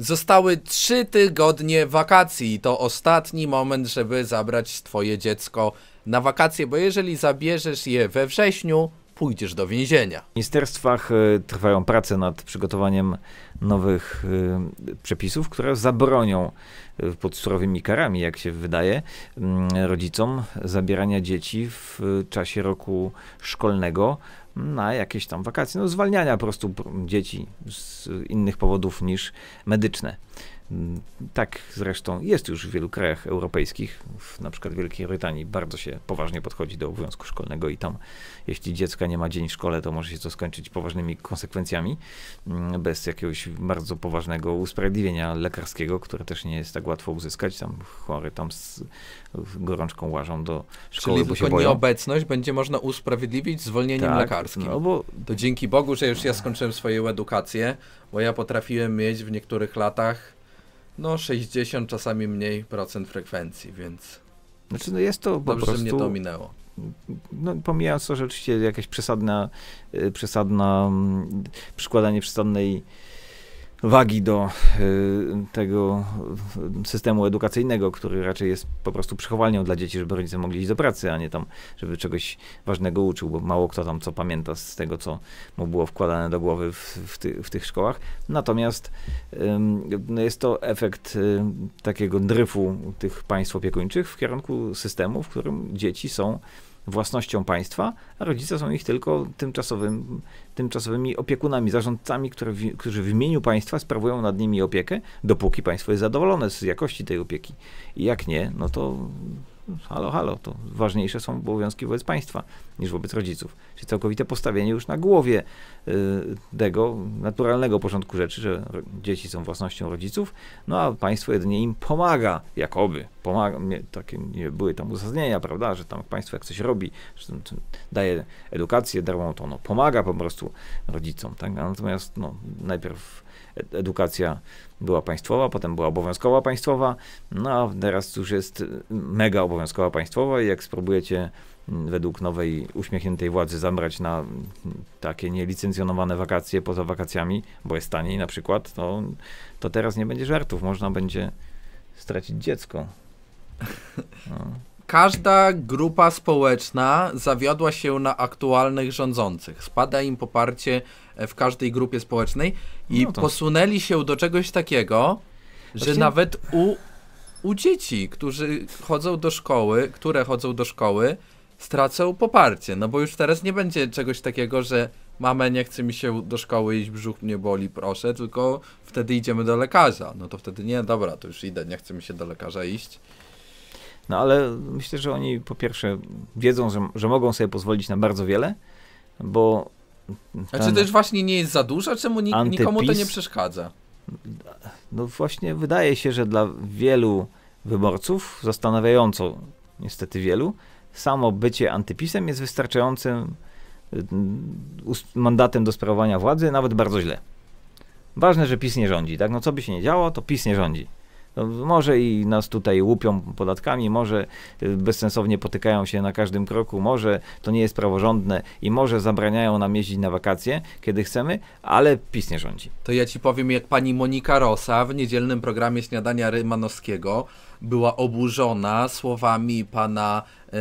Zostały trzy tygodnie wakacji. To ostatni moment, żeby zabrać twoje dziecko na wakacje, bo jeżeli zabierzesz je we wrześniu, pójdziesz do więzienia. W ministerstwach e, trwają prace nad przygotowaniem nowych e, przepisów, które zabronią e, pod surowymi karami, jak się wydaje, mm, rodzicom zabierania dzieci w czasie roku szkolnego na jakieś tam wakacje, no zwalniania po prostu dzieci z innych powodów niż medyczne. Mm, tak zresztą jest już w wielu krajach europejskich, w na przykład w Wielkiej Brytanii bardzo się poważnie podchodzi do obowiązku szkolnego i tam jeśli dziecka nie ma dzień w szkole, to może się to skończyć poważnymi konsekwencjami, mm, bez jakiegoś bardzo poważnego usprawiedliwienia lekarskiego, które też nie jest tak łatwo uzyskać. Tam chory tam z gorączką łażą do szkoły, Czyli bo się boją. nieobecność będzie można usprawiedliwić zwolnieniem tak, lekarskim. No bo... To dzięki Bogu, że już ja skończyłem swoją edukację, bo ja potrafiłem mieć w niektórych latach no 60, czasami mniej procent frekwencji, więc... Znaczy, no jest to po Dobrze, prostu... mnie to ominęło. No, pomijając to, że oczywiście jakieś przesadna, y, przesadna, mm, przykładanie przesadnej wagi do y, tego systemu edukacyjnego, który raczej jest po prostu przychowalnią dla dzieci, żeby rodzice mogli iść do pracy, a nie tam, żeby czegoś ważnego uczył, bo mało kto tam co pamięta z tego, co mu było wkładane do głowy w, w, ty, w tych szkołach. Natomiast no jest to efekt y, takiego dryfu tych państw opiekuńczych w kierunku systemu, w którym dzieci są własnością państwa, a rodzice są ich tylko tymczasowym, tymczasowymi opiekunami, zarządcami, które w, którzy w imieniu państwa sprawują nad nimi opiekę, dopóki państwo jest zadowolone z jakości tej opieki. I jak nie, no to halo, halo, to ważniejsze są obowiązki wobec państwa niż wobec rodziców. Czyli całkowite postawienie już na głowie y, tego naturalnego porządku rzeczy, że dzieci są własnością rodziców, no a państwo jedynie im pomaga, jakoby. Pomaga, nie, takie nie, były tam uzasadnienia, prawda, że tam państwo jak coś robi, że tam, daje edukację darmową, to ono pomaga po prostu rodzicom. Tak? Natomiast no, najpierw edukacja była państwowa, potem była obowiązkowa państwowa, no a teraz już jest mega obowiązkowa państwowa i jak spróbujecie mm, według nowej uśmiechniętej władzy zamrać na mm, takie nielicencjonowane wakacje poza wakacjami, bo jest taniej na przykład, to, to teraz nie będzie żartów, można będzie stracić dziecko. No każda grupa społeczna zawiodła się na aktualnych rządzących. Spada im poparcie e, w każdej grupie społecznej i no posunęli się do czegoś takiego, że Właśnie... nawet u, u dzieci, którzy chodzą do szkoły, które chodzą do szkoły, stracą poparcie. No bo już teraz nie będzie czegoś takiego, że mamy nie chce mi się do szkoły iść, brzuch mnie boli, proszę, tylko wtedy idziemy do lekarza. No to wtedy nie, dobra, to już idę, nie chce mi się do lekarza iść. No ale myślę, że oni po pierwsze wiedzą, że, że mogą sobie pozwolić na bardzo wiele, bo. A czy też właśnie nie jest za dużo? Czemu nik antypis, nikomu to nie przeszkadza? No właśnie, wydaje się, że dla wielu wyborców, zastanawiająco niestety wielu, samo bycie antypisem jest wystarczającym y, mandatem do sprawowania władzy, nawet bardzo źle. Ważne, że PiS nie rządzi, tak? No co by się nie działo, to PiS nie rządzi. No, może i nas tutaj łupią podatkami, może y, bezsensownie potykają się na każdym kroku, może to nie jest praworządne i może zabraniają nam jeździć na wakacje, kiedy chcemy, ale PiS nie rządzi. To ja ci powiem, jak pani Monika Rosa w niedzielnym programie Śniadania Rymanowskiego była oburzona słowami pana e,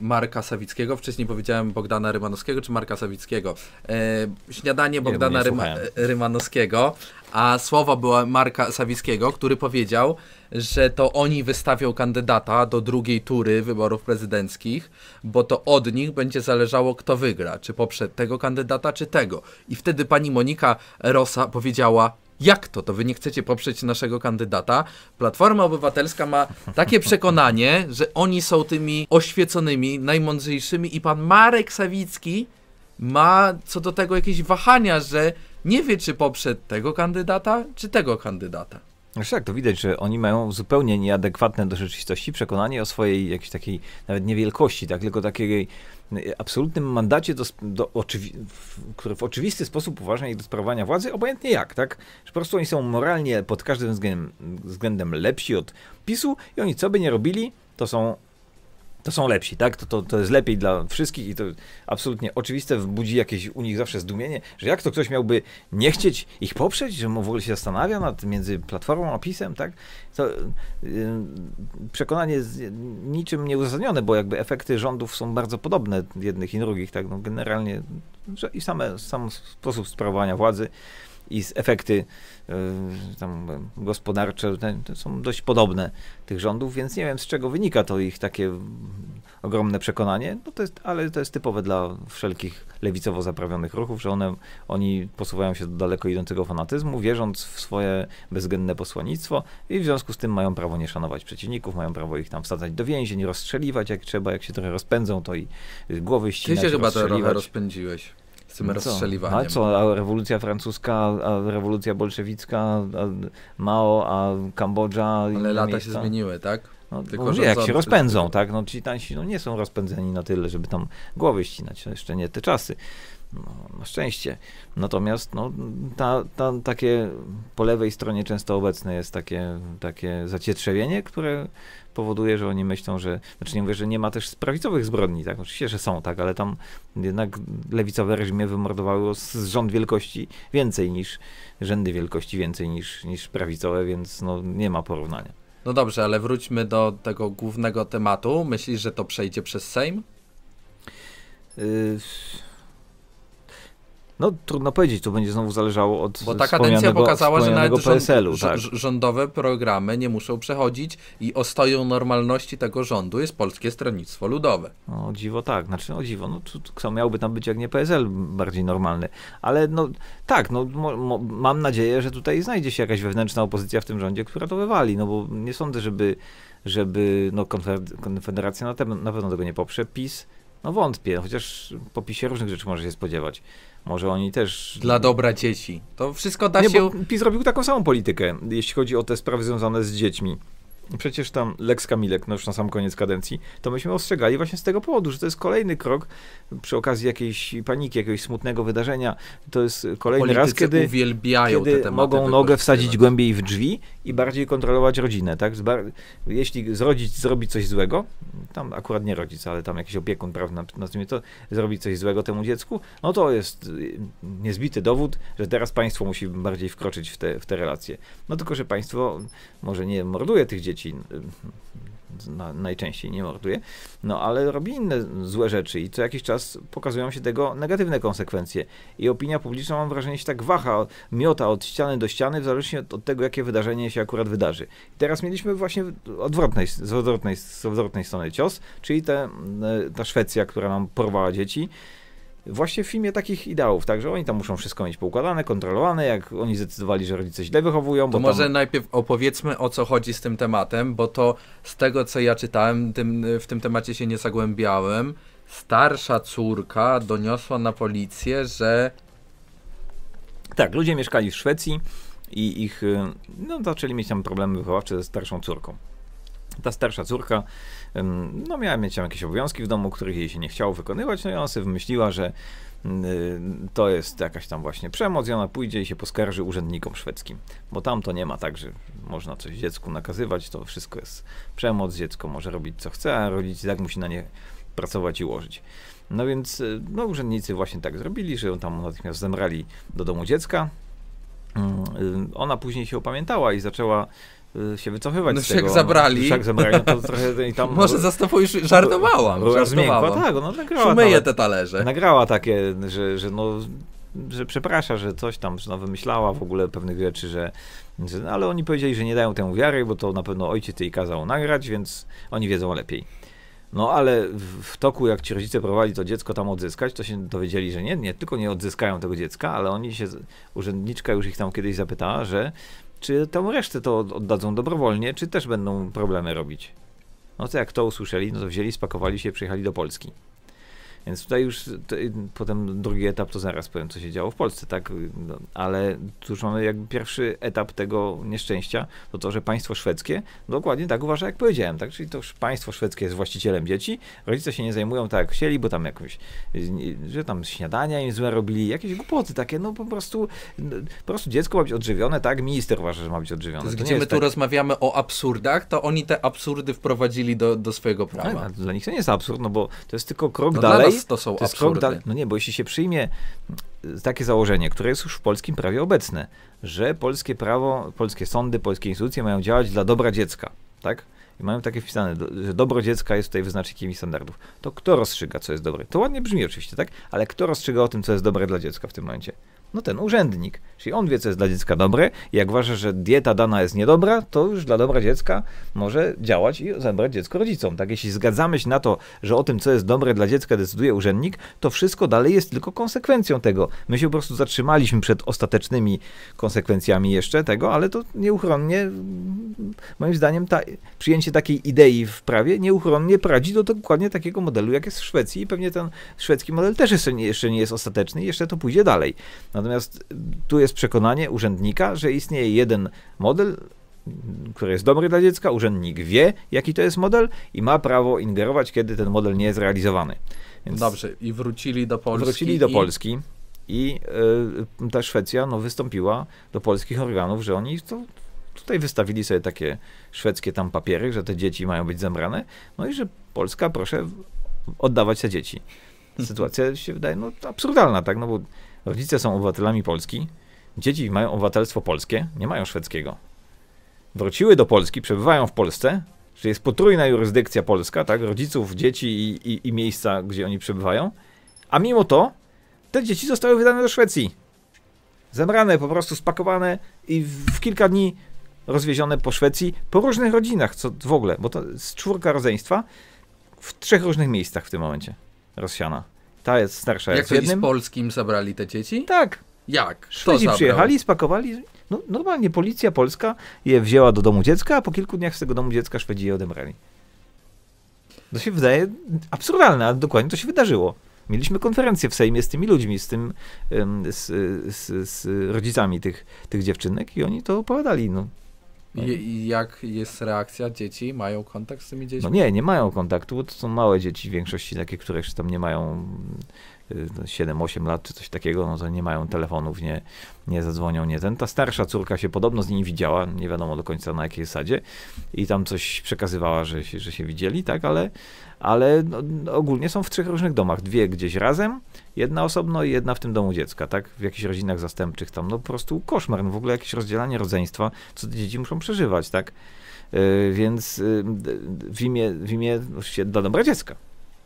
Marka Sawickiego. Wcześniej powiedziałem Bogdana Rymanowskiego czy Marka Sawickiego. E, śniadanie Bogdana nie, Ryma, e, Rymanowskiego, a słowa była Marka Sawickiego, który powiedział, że to oni wystawią kandydata do drugiej tury wyborów prezydenckich, bo to od nich będzie zależało, kto wygra, czy poprze tego kandydata, czy tego. I wtedy pani Monika Rosa powiedziała, jak to? To wy nie chcecie poprzeć naszego kandydata? Platforma Obywatelska ma takie przekonanie, że oni są tymi oświeconymi, najmądrzejszymi i pan Marek Sawicki ma co do tego jakieś wahania, że nie wie, czy poprze tego kandydata, czy tego kandydata. Znaczy tak, to widać, że oni mają zupełnie nieadekwatne do rzeczywistości przekonanie o swojej jakiejś takiej nawet niewielkości, tak, tylko takiej Y, absolutnym mandacie, do, do oczywi- który w oczywisty sposób uważa ich do sprawowania władzy, obojętnie jak, tak? Że po prostu oni są moralnie pod każdym względem, względem lepsi od PiSu i oni co by nie robili, to są to są lepsi, tak? To, to, to jest lepiej dla wszystkich i to absolutnie oczywiste, budzi jakieś u nich zawsze zdumienie, że jak to ktoś miałby nie chcieć ich poprzeć, że mu w ogóle się zastanawia nad między platformą a pisem, tak? To yy, przekonanie jest niczym nieuzasadnione, bo jakby efekty rządów są bardzo podobne jednych i drugich, tak? No, generalnie że i same, sam sposób sprawowania władzy i efekty y, gospodarcze te, są dość podobne tych rządów, więc nie wiem z czego wynika to ich takie ogromne przekonanie, no to jest, ale to jest typowe dla wszelkich lewicowo zaprawionych ruchów, że one, oni posuwają się do daleko idącego fanatyzmu, wierząc w swoje bezwzględne posłannictwo i w związku z tym mają prawo nie szanować przeciwników, mają prawo ich tam wsadzać do więzień, rozstrzeliwać jak trzeba, jak się trochę rozpędzą, to i głowy ścinać, Ty się chyba trochę rozpędziłeś z tym no rozstrzeliwaniem. A no co, a rewolucja francuska, a rewolucja bolszewicka, a Mao, a Kambodża. Ale lata miejsca. się zmieniły, tak? No, Tylko, mówię, jak się rozpędzą, tak? No, ci tańsi no, nie są rozpędzeni na tyle, żeby tam głowy ścinać. No, jeszcze nie te czasy no, na szczęście. Natomiast no, ta, ta, takie po lewej stronie często obecne jest takie, takie zacietrzewienie, które powoduje, że oni myślą, że, znaczy nie mówię, że nie ma też prawicowych zbrodni, tak, no, oczywiście, że są, tak, ale tam jednak lewicowe reżimie wymordowały z rząd wielkości więcej niż, rzędy wielkości więcej niż, niż prawicowe, więc no, nie ma porównania. No dobrze, ale wróćmy do tego głównego tematu. Myślisz, że to przejdzie przez Sejm? Yy... No trudno powiedzieć, to będzie znowu zależało od Bo ta kadencja pokazała, że nawet rząd, tak. rządowe programy nie muszą przechodzić i ostoją normalności tego rządu jest Polskie Stronnictwo Ludowe. No o dziwo tak, znaczy no, o dziwo, no kto miałby tam być jak nie PSL bardziej normalny. Ale no tak, no mam nadzieję, że tutaj znajdzie się jakaś wewnętrzna opozycja w tym rządzie, która to wywali, no bo nie sądzę, żeby, żeby no Konfederacja na, na pewno tego nie poprze, PiS no wątpię, chociaż po pisie różnych rzeczy może się spodziewać. Może oni też. Dla dobra dzieci. To wszystko da nie, się. Bo PiS robił taką samą politykę, jeśli chodzi o te sprawy związane z dziećmi przecież tam Lex Kamilek, no już na sam koniec kadencji, to myśmy ostrzegali właśnie z tego powodu, że to jest kolejny krok przy okazji jakiejś paniki, jakiegoś smutnego wydarzenia. To jest kolejny Politycy raz, kiedy, kiedy mogą nogę wsadzić głębiej w drzwi i bardziej kontrolować rodzinę. Tak? Jeśli zrodzić, zrobi coś złego, tam akurat nie rodzic, ale tam jakiś opiekun, prawda, nazwijmy to, zrobi coś złego temu dziecku, no to jest y, niezbity dowód, że teraz państwo musi bardziej wkroczyć w te, w te relacje. No tylko, że państwo może nie morduje tych dzieci, dzieci y, najczęściej nie morduje, no ale robi inne złe rzeczy i co jakiś czas pokazują się tego negatywne konsekwencje. I opinia publiczna, mam wrażenie, się tak waha, miota od ściany do ściany, w zależności od, od tego, jakie wydarzenie się akurat wydarzy. I teraz mieliśmy właśnie odwrotnej, z, odwrotnej, z odwrotnej strony cios, czyli te, y, ta Szwecja, która nam porwała dzieci, właśnie w filmie takich ideałów, tak, że oni tam muszą wszystko mieć poukładane, kontrolowane, jak oni zdecydowali, że rodzice źle wychowują. To może tam... najpierw opowiedzmy o co chodzi z tym tematem, bo to z tego co ja czytałem, tym, w tym temacie się nie zagłębiałem. Starsza córka doniosła na policję, że. Tak, ludzie mieszkali w Szwecji i ich y, no, zaczęli mieć tam problemy wychowawcze ze starszą córką. Ta starsza córka no miała mieć tam jakieś obowiązki w domu, których jej się nie chciało wykonywać, no i ona sobie wymyśliła, że mm, y, to jest jakaś tam właśnie przemoc i ona pójdzie i się poskarży urzędnikom szwedzkim, bo tam to nie ma tak, że można coś dziecku nakazywać, to wszystko jest przemoc, dziecko może robić co chce, a rodzic tak musi na nie pracować i łożyć. No więc y, no, urzędnicy właśnie tak zrobili, że ją tam natychmiast zemrali do domu dziecka. Mm, y, ona później się opamiętała i zaczęła Y, się wycofywać no, z tego. No, jak zabrali. No, jak to trochę i tam... Może zastępujesz, żartowałam, żartowałam. tak, No nagrała. Szumyje te talerze. Nagrała takie, że, że no że przeprasza, że coś tam że no, wymyślała w ogóle pewnych rzeczy, że, że no, ale oni powiedzieli, że nie dają temu wiary, bo to na pewno ojciec jej kazał nagrać, więc oni wiedzą lepiej. No ale w toku, jak ci rodzice próbowali to dziecko tam odzyskać, to się dowiedzieli, że nie, nie tylko nie odzyskają tego dziecka, ale oni się, urzędniczka już ich tam kiedyś zapytała, że czy tą resztę to oddadzą dobrowolnie, czy też będą problemy robić. No to jak to usłyszeli, no to wzięli, spakowali się, przyjechali do Polski. Więc tutaj już to, potem drugi etap to zaraz powiem, co się działo w Polsce, tak? No, ale tu już mamy jakby pierwszy etap tego nieszczęścia, to to, że państwo szwedzkie dokładnie tak uważa, jak powiedziałem, tak? Czyli to już państwo szwedzkie jest właścicielem dzieci, rodzice się nie zajmują tak jak chcieli, bo tam jakąś, że tam śniadania im złe robili, jakieś głupoty takie, no po prostu, no, po prostu dziecko ma być odżywione, tak? Minister uważa, że ma być odżywione. To jest, to gdzie my tu tak... rozmawiamy o absurdach, to oni te absurdy wprowadzili do, do swojego prawa. Ale, dla nich to nie jest absurd, no bo to jest tylko krok no dalej Teraz to są to absurdy. No nie, bo jeśli się przyjmie mm, takie założenie, które jest już w polskim prawie obecne, że polskie prawo, polskie sądy, polskie instytucje mają działać dla dobra dziecka, tak? I mają takie wpisane, że dobro dziecka jest tutaj wyznacznikiem i standardów. To kto rozstrzyga, co jest dobre? To ładnie brzmi oczywiście, tak? Ale kto rozstrzyga o tym, co jest dobre dla dziecka w tym momencie? No ten urzędnik. Czyli on wie, co jest dla dziecka dobre. Jak uważa, że dieta dana jest niedobra, to już dla dobra dziecka może działać i zebrać dziecko rodzicom. Tak, jeśli zgadzamy się na to, że o tym, co jest dobre dla dziecka, decyduje urzędnik, to wszystko dalej jest tylko konsekwencją tego. My się po prostu zatrzymaliśmy przed ostatecznymi konsekwencjami jeszcze tego, ale to nieuchronnie, moim zdaniem, ta, przyjęcie takiej idei w prawie nieuchronnie prowadzi do dokładnie takiego modelu, jak jest w Szwecji i pewnie ten szwedzki model też jeszcze nie, jeszcze nie jest ostateczny i jeszcze to pójdzie dalej. No Natomiast tu jest przekonanie urzędnika, że istnieje jeden model, który jest dobry dla dziecka, urzędnik wie, jaki to jest model i ma prawo ingerować, kiedy ten model nie jest realizowany. Więc Dobrze, i wrócili do Polski. Wrócili do i... Polski i y, ta Szwecja no, wystąpiła do polskich organów, że oni to tutaj wystawili sobie takie szwedzkie tam papiery, że te dzieci mają być zebrane, no i że Polska, proszę oddawać te dzieci. Sytuacja się wydaje no, absurdalna, tak, no bo Rodzice są obywatelami Polski, dzieci mają obywatelstwo polskie, nie mają szwedzkiego. Wróciły do Polski, przebywają w Polsce, czyli jest potrójna jurysdykcja polska, tak? Rodziców, dzieci i, i, i miejsca, gdzie oni przebywają. A mimo to te dzieci zostały wydane do Szwecji. Zebrane, po prostu spakowane i w kilka dni rozwiezione po Szwecji, po różnych rodzinach, co w ogóle, bo to jest czwórka rodzeństwa w trzech różnych miejscach w tym momencie rozsiana. Ta jest starsza. Jak jest jednym. z polskim zabrali te dzieci? Tak. Jak? Szwedzi przyjechali, spakowali. No, normalnie policja polska je wzięła do domu dziecka, a po kilku dniach z tego domu dziecka Szwedzi je odebrali. To się wydaje absurdalne, ale dokładnie to się wydarzyło. Mieliśmy konferencję w Sejmie z tymi ludźmi, z, tym, z, z, z rodzicami tych, tych dziewczynek i oni to opowiadali. No, no. I, jak jest reakcja dzieci? Mają kontakt z tymi dziećmi? No nie, nie mają kontaktu. To są małe dzieci w większości, takie, które jeszcze tam nie mają 7-8 y, lat czy coś takiego, no to nie mają telefonów, nie, nie zadzwonią, nie ten. Ta starsza córka się podobno z nimi widziała, nie wiadomo do końca na jakiej sadzie i tam coś przekazywała, że, się, że się widzieli, tak, ale, ale no, no, ogólnie są w trzech różnych domach. Dwie gdzieś razem, jedna osobno i jedna w tym domu dziecka, tak, w jakichś rodzinach zastępczych tam, no po prostu koszmar, no w ogóle jakieś rozdzielanie rodzeństwa, co te dzieci muszą przeżywać, tak. Y, więc y, w imię, w imię dla dobra dziecka,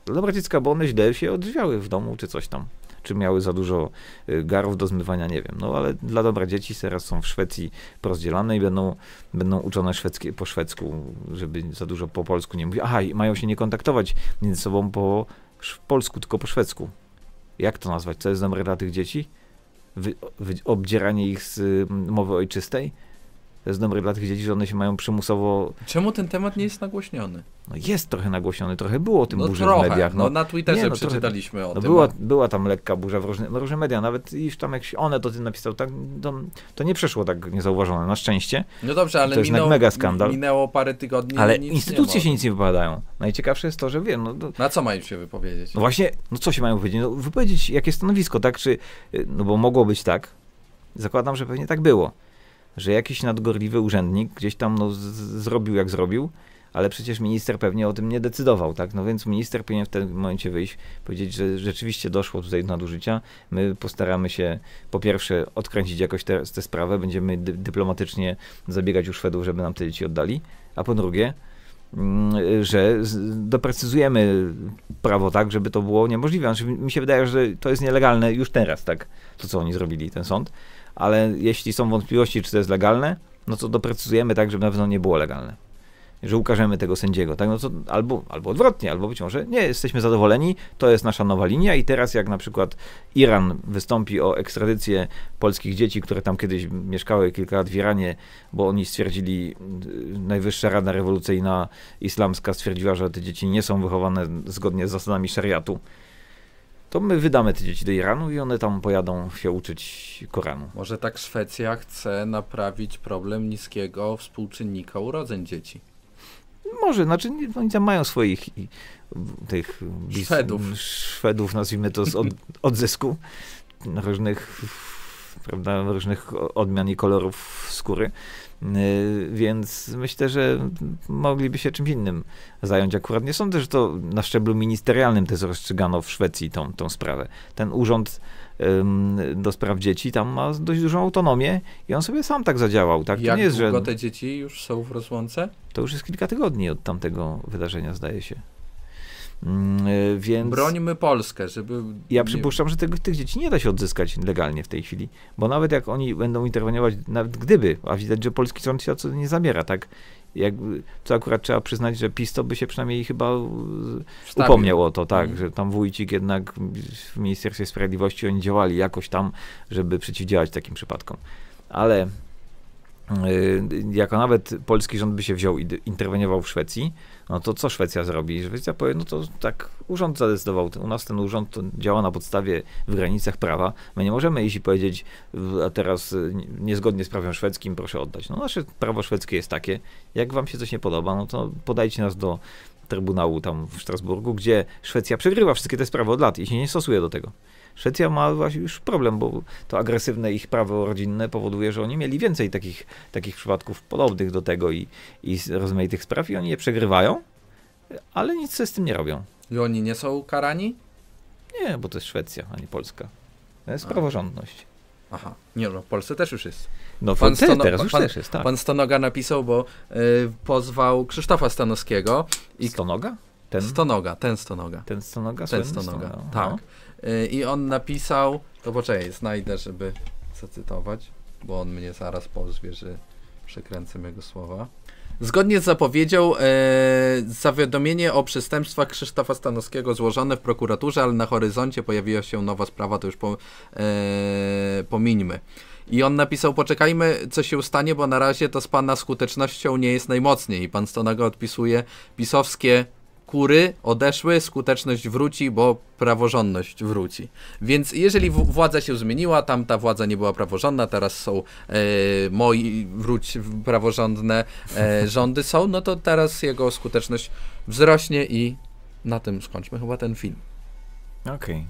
no dobra dziecka, bo one źle się odżywiały w domu, czy coś tam. Czy miały za dużo y, garów do zmywania, nie wiem. No ale dla dobra dzieci teraz są w Szwecji rozdzielane i będą, będą uczone szwedzkie, po szwedzku, żeby za dużo po polsku nie mówić. Aha, i mają się nie kontaktować między sobą po polsku, tylko po szwedzku. Jak to nazwać? Co jest dobre dla tych dzieci? Wy, wy, obdzieranie ich z y, mowy ojczystej? To jest dobre dla tych dzieci, że one się mają przymusowo... Czemu ten temat nie jest nagłośniony? No jest trochę nagłośniony, trochę było o tym no burzy trochę. w mediach. No, no na Twitterze nie, no przeczytaliśmy trochę, o no tym. Była, no. była tam lekka burza w różne, różne media, nawet iż tam jakś one to ty napisał, tak, to, to, nie przeszło tak niezauważone, na szczęście. No dobrze, ale to jest minęło, mega skandal. minęło parę tygodni. Ale instytucje się nic nie wypowiadają. Najciekawsze jest to, że wiem. No, to... No- na co mają się wypowiedzieć? No właśnie, no co się mają wypowiedzieć? No, wypowiedzieć jakie stanowisko, tak? Czy, no bo mogło być tak. Zakładam, że pewnie tak było że jakiś nadgorliwy urzędnik gdzieś tam no, zrobił jak zrobił, ale przecież minister pewnie o tym nie decydował, tak? No więc minister powinien w tym momencie wyjść, powiedzieć, że rzeczywiście doszło tutaj do nadużycia. My postaramy się po pierwsze odkręcić jakoś tę sprawę, będziemy dyplomatycznie zabiegać u Szwedów, żeby nam te dzieci oddali, a po drugie Mm, że doprecyzujemy prawo tak, żeby to było niemożliwe. Znaczy, mi się wydaje, że to jest nielegalne już teraz, tak, to co oni zrobili, ten sąd, ale jeśli są wątpliwości, czy to jest legalne, no to doprecyzujemy tak, żeby na pewno nie było legalne że ukażemy tego sędziego, tak? No to albo, albo odwrotnie, albo być może nie jesteśmy zadowoleni, to jest nasza nowa linia i teraz jak na przykład Iran wystąpi o ekstradycję polskich dzieci, które tam kiedyś mieszkały kilka lat w Iranie, bo oni stwierdzili, y, Najwyższa Rada Rewolucyjna Islamska stwierdziła, że te dzieci nie są wychowane zgodnie z zasadami szariatu, to my wydamy te dzieci do Iranu i one tam pojadą się uczyć Koranu. Może tak Szwecja chce naprawić problem niskiego współczynnika urodzeń dzieci. Może, znaczy no, oni tam mają swoich tych Szwedów, Szwedów nazwijmy to z od, odzysku różnych prawda, różnych odmian i kolorów skóry. Y, więc myślę, że mogliby się czymś innym zająć. Akurat nie sądzę, że to na szczeblu ministerialnym też rozstrzygano w Szwecji tą, tą sprawę. Ten urząd do spraw dzieci, tam ma dość dużą autonomię i on sobie sam tak zadziałał. Tak? Jak to nie jest, długo że... te dzieci już są w rozłące? To już jest kilka tygodni od tamtego wydarzenia, zdaje się. Mm, e, więc... Brońmy Polskę, żeby... Ja przypuszczam, że tych, tych dzieci nie da się odzyskać legalnie w tej chwili, bo nawet jak oni będą interweniować, nawet gdyby, a widać, że polski rząd się nie zamiera, tak jakby, co akurat trzeba przyznać, że PiS to by się przynajmniej chyba Wstawił. upomniał o to, tak, mhm. że tam Wójcik jednak w Ministerstwie Sprawiedliwości oni działali jakoś tam, żeby przeciwdziałać takim przypadkom. Ale Y, jako nawet polski rząd by się wziął i interweniował w Szwecji, no to co Szwecja zrobi? Szwecja powie, no to tak urząd zadecydował, u nas ten urząd działa na podstawie, w granicach prawa, my nie możemy iść i powiedzieć, a teraz y, niezgodnie z prawem szwedzkim proszę oddać. No nasze prawo szwedzkie jest takie, jak wam się coś nie podoba, no to podajcie nas do Trybunału tam w Strasburgu, gdzie Szwecja przegrywa wszystkie te sprawy od lat i się nie stosuje do tego. Szwecja ma właśnie już problem, bo to agresywne ich prawo rodzinne powoduje, że oni mieli więcej takich, takich przypadków podobnych do tego i, i rozmaitych spraw i oni je przegrywają, ale nic z tym nie robią. I oni nie są karani? Nie, bo to jest Szwecja, a nie Polska. To jest Aha. praworządność. Aha, nie no, w Polsce też już jest. No pan Stono, teraz już pan, też jest, tak. Pan Stonoga napisał, bo y, pozwał Krzysztofa Stanowskiego. I... Stonoga? Ten? Stonoga, ten Stonoga. Ten Stonoga? Ten Stonoga, ten Stonoga. Stonoga. tak. No. E, I on napisał, to poczekaj, znajdę, żeby zacytować, bo on mnie zaraz pozwie, że przekręcę jego słowa. Zgodnie z zapowiedzią, e, zawiadomienie o przestępstwach Krzysztofa Stanowskiego złożone w prokuraturze, ale na horyzoncie pojawiła się nowa sprawa, to już po, e, pomińmy. I on napisał, poczekajmy, co się stanie, bo na razie to z pana skutecznością nie jest najmocniej. I pan Stonaga odpisuje, pisowskie kury odeszły, skuteczność wróci, bo praworządność wróci. Więc jeżeli władza się zmieniła, tamta władza nie była praworządna, teraz są e, moi wróć praworządne e, rządy są, no to teraz jego skuteczność wzrośnie i na tym skończmy chyba ten film. Okej. Okay.